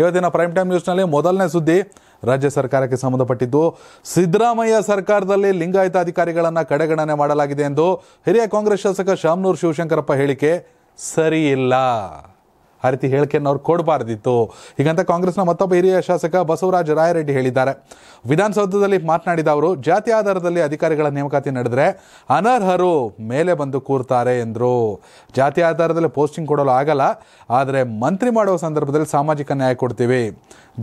ಇವತ್ತಿನ prime time ನ್ಯೂಸ್ನಲ್ಲಿ ಮೊದಲನೇ ಸುದ್ದಿ ರಾಜ್ಯ ಸರ್ಕಾರಕ್ಕೆ ಸಂಬಂಧಪಟ್ಟಿದ್ದು ಸಿದ್ದರಾಮಯ್ಯ ಸರ್ಕಾರದಲ್ಲಿ ಲಿಂಗಾಯತ ಅಧಿಕಾರಿಗಳನ್ನು ಕಡೆಗಣನೆ ಮಾಡಲಾಗಿದೆ ಎಂದು ಹಿರಿಯ ಕಾಂಗ್ರೆಸ್ ಶಾಸಕ ಶಾಮನೂರ್ ಶಿವಶಂಕರಪ್ಪ ಹೇಳಿಕೆ ಸರಿಯಿಲ್ಲ ಆ ರೀತಿ ಹೇಳಿಕೆಯನ್ನು ಅವ್ರು ಕೊಡಬಾರ್ದಿತ್ತು ಹೀಗಂತ ಕಾಂಗ್ರೆಸ್ನ ಮತ್ತೊಬ್ಬ ಹಿರಿಯ ಶಾಸಕ ಬಸವರಾಜ ರಾಯರೆಡ್ಡಿ ಹೇಳಿದ್ದಾರೆ ವಿಧಾನಸೌಧದಲ್ಲಿ ಮಾತನಾಡಿದ ಅವರು ಜಾತಿ ಆಧಾರದಲ್ಲಿ ಅಧಿಕಾರಿಗಳ ನೇಮಕಾತಿ ನಡೆದರೆ ಅನರ್ಹರು ಮೇಲೆ ಬಂದು ಕೂರ್ತಾರೆ ಎಂದರು ಜಾತಿ ಆಧಾರದಲ್ಲಿ ಪೋಸ್ಟಿಂಗ್ ಕೊಡಲು ಆಗಲ್ಲ ಆದರೆ ಮಂತ್ರಿ ಮಾಡುವ ಸಂದರ್ಭದಲ್ಲಿ ಸಾಮಾಜಿಕ ನ್ಯಾಯ ಕೊಡ್ತೀವಿ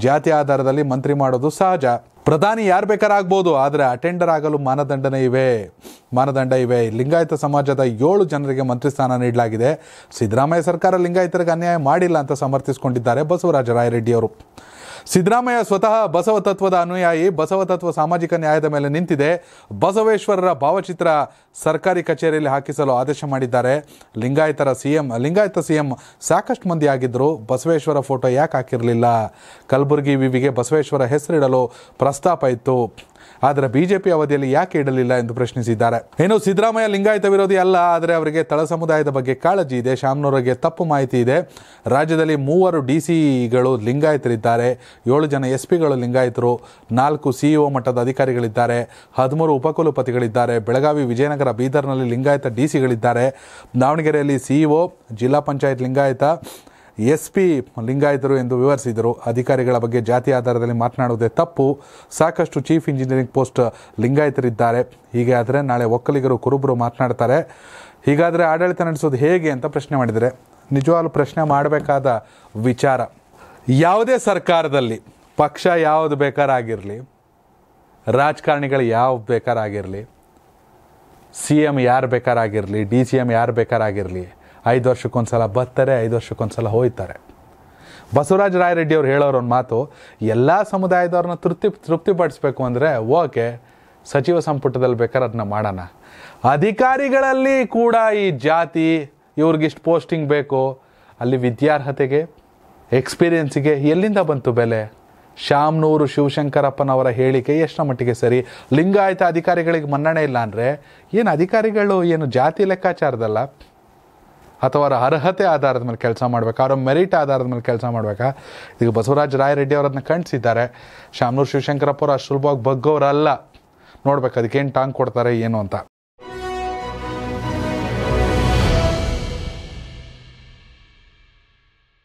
ಜಾತಿ ಆಧಾರದಲ್ಲಿ ಮಂತ್ರಿ ಮಾಡೋದು ಸಹಜ ಪ್ರಧಾನಿ ಯಾರು ಬೇಕಾರಾಗ್ಬೋದು ಆದರೆ ಅಟೆಂಡರ್ ಆಗಲು ಮಾನದಂಡನೆ ಇವೆ ಮಾನದಂಡ ಇವೆ ಲಿಂಗಾಯತ ಸಮಾಜದ ಏಳು ಜನರಿಗೆ ಮಂತ್ರಿ ಸ್ಥಾನ ನೀಡಲಾಗಿದೆ ಸಿದ್ದರಾಮಯ್ಯ ಸರ್ಕಾರ ಲಿಂಗಾಯತರಿಗೆ ಅನ್ಯಾಯ ಮಾಡಿಲ್ಲ ಅಂತ ಸಮರ್ಥಿಸಿಕೊಂಡಿದ್ದಾರೆ ಬಸವರಾಜ ಅವರು ಸಿದ್ದರಾಮಯ್ಯ ಸ್ವತಃ ಬಸವ ತತ್ವದ ಅನುಯಾಯಿ ಬಸವ ತತ್ವ ಸಾಮಾಜಿಕ ನ್ಯಾಯದ ಮೇಲೆ ನಿಂತಿದೆ ಬಸವೇಶ್ವರರ ಭಾವಚಿತ್ರ ಸರ್ಕಾರಿ ಕಚೇರಿಯಲ್ಲಿ ಹಾಕಿಸಲು ಆದೇಶ ಮಾಡಿದ್ದಾರೆ ಲಿಂಗಾಯತರ ಸಿಎಂ ಲಿಂಗಾಯತ ಸಿಎಂ ಸಾಕಷ್ಟು ಮಂದಿ ಆಗಿದ್ದರು ಬಸವೇಶ್ವರ ಫೋಟೋ ಯಾಕೆ ಹಾಕಿರಲಿಲ್ಲ ಕಲಬುರಗಿ ವಿವಿಗೆ ಬಸವೇಶ್ವರ ಹೆಸರಿಡಲು ಪ್ರಸ್ತಾವ ಪ್ರಸ್ತಾಪ ಇತ್ತು ಆದರೆ ಬಿಜೆಪಿ ಅವಧಿಯಲ್ಲಿ ಯಾಕೆ ಇಡಲಿಲ್ಲ ಎಂದು ಪ್ರಶ್ನಿಸಿದ್ದಾರೆ ಏನು ಸಿದ್ದರಾಮಯ್ಯ ಲಿಂಗಾಯತ ವಿರೋಧಿ ಅಲ್ಲ ಆದರೆ ಅವರಿಗೆ ತಳ ಸಮುದಾಯದ ಬಗ್ಗೆ ಕಾಳಜಿ ಇದೆ ಶಾಮ್ನೂರಿಗೆ ತಪ್ಪು ಮಾಹಿತಿ ಇದೆ ರಾಜ್ಯದಲ್ಲಿ ಮೂವರು ಡಿ ಸಿಗಳು ಲಿಂಗಾಯತರಿದ್ದಾರೆ ಏಳು ಜನ ಎಸ್ ಪಿಗಳು ಲಿಂಗಾಯತರು ನಾಲ್ಕು ಸಿಇಒ ಮಟ್ಟದ ಅಧಿಕಾರಿಗಳಿದ್ದಾರೆ ಹದಿಮೂರು ಉಪಕುಲಪತಿಗಳಿದ್ದಾರೆ ಬೆಳಗಾವಿ ವಿಜಯನಗರ ಬೀದರ್ನಲ್ಲಿ ಲಿಂಗಾಯತ ಡಿ ಸಿಗಳಿದ್ದಾರೆ ದಾವಣಗೆರೆಯಲ್ಲಿ ಸಿಇಒ ಜಿಲ್ಲಾ ಪಂಚಾಯತ್ ಲಿಂಗಾಯತ ಎಸ್ ಪಿ ಲಿಂಗಾಯತರು ಎಂದು ವಿವರಿಸಿದರು ಅಧಿಕಾರಿಗಳ ಬಗ್ಗೆ ಜಾತಿ ಆಧಾರದಲ್ಲಿ ಮಾತನಾಡುವುದೇ ತಪ್ಪು ಸಾಕಷ್ಟು ಚೀಫ್ ಇಂಜಿನಿಯರಿಂಗ್ ಪೋಸ್ಟ್ ಲಿಂಗಾಯತರಿದ್ದಾರೆ ಹೀಗೆ ಆದರೆ ನಾಳೆ ಒಕ್ಕಲಿಗರು ಕುರುಬರು ಮಾತನಾಡ್ತಾರೆ ಹೀಗಾದರೆ ಆಡಳಿತ ನಡೆಸೋದು ಹೇಗೆ ಅಂತ ಪ್ರಶ್ನೆ ಮಾಡಿದರೆ ನಿಜವಾಗ್ಲೂ ಪ್ರಶ್ನೆ ಮಾಡಬೇಕಾದ ವಿಚಾರ ಯಾವುದೇ ಸರ್ಕಾರದಲ್ಲಿ ಪಕ್ಷ ಯಾವುದು ಬೇಕಾರಾಗಿರಲಿ ರಾಜಕಾರಣಿಗಳು ಯಾವ ಬೇಕಾರಾಗಿರಲಿ ಸಿ ಎಮ್ ಯಾರು ಬೇಕಾರಾಗಿರಲಿ ಡಿ ಸಿ ಎಮ್ ಯಾರು ಬೇಕಾರಾಗಿರಲಿ ಐದು ವರ್ಷಕ್ಕೊಂದ್ಸಲ ಬರ್ತಾರೆ ಐದು ವರ್ಷಕ್ಕೊಂದ್ಸಲ ಹೋಯ್ತಾರೆ ಬಸವರಾಜ ಅವ್ರು ಹೇಳೋರು ಒಂದು ಮಾತು ಎಲ್ಲ ಸಮುದಾಯದವ್ರನ್ನ ತೃಪ್ತಿ ತೃಪ್ತಿಪಡಿಸ್ಬೇಕು ಅಂದರೆ ಓಕೆ ಸಚಿವ ಸಂಪುಟದಲ್ಲಿ ಬೇಕಾದ್ರೆ ಅದನ್ನ ಮಾಡೋಣ ಅಧಿಕಾರಿಗಳಲ್ಲಿ ಕೂಡ ಈ ಜಾತಿ ಇವ್ರಿಗಿಷ್ಟು ಪೋಸ್ಟಿಂಗ್ ಬೇಕು ಅಲ್ಲಿ ವಿದ್ಯಾರ್ಹತೆಗೆ ಎಕ್ಸ್ಪೀರಿಯೆನ್ಸಿಗೆ ಎಲ್ಲಿಂದ ಬಂತು ಬೆಲೆ ಶಾಮ್ನೂರು ಶಿವಶಂಕರಪ್ಪನವರ ಹೇಳಿಕೆ ಎಷ್ಟರ ಮಟ್ಟಿಗೆ ಸರಿ ಲಿಂಗಾಯತ ಅಧಿಕಾರಿಗಳಿಗೆ ಮನ್ನಣೆ ಇಲ್ಲ ಅಂದರೆ ಏನು ಅಧಿಕಾರಿಗಳು ಏನು ಜಾತಿ ಲೆಕ್ಕಾಚಾರದಲ್ಲ ಅಥವಾ ಅವರ ಅರ್ಹತೆ ಆಧಾರದ ಮೇಲೆ ಕೆಲಸ ಮಾಡಬೇಕಾ ಅವರ ಮೆರಿಟ್ ಆಧಾರದ ಮೇಲೆ ಕೆಲಸ ಮಾಡಬೇಕಾ ಈಗ ಬಸವರಾಜ ರಾಯರೆಡ್ಡಿ ಅವರದನ್ನ ಖಂಡಿಸಿದ್ದಾರೆ ಶಾಮನೂರು ಶಿವಶಂಕರಪ್ಪ ಅವರು ಅಷ್ಟು ಸುಲಭವಾಗಿ ಬಗ್ಗೋರಲ್ಲ ನೋಡ್ಬೇಕು ಅದಕ್ಕೇನು ಟಾಂಗ್ ಕೊಡ್ತಾರೆ ಏನು ಅಂತ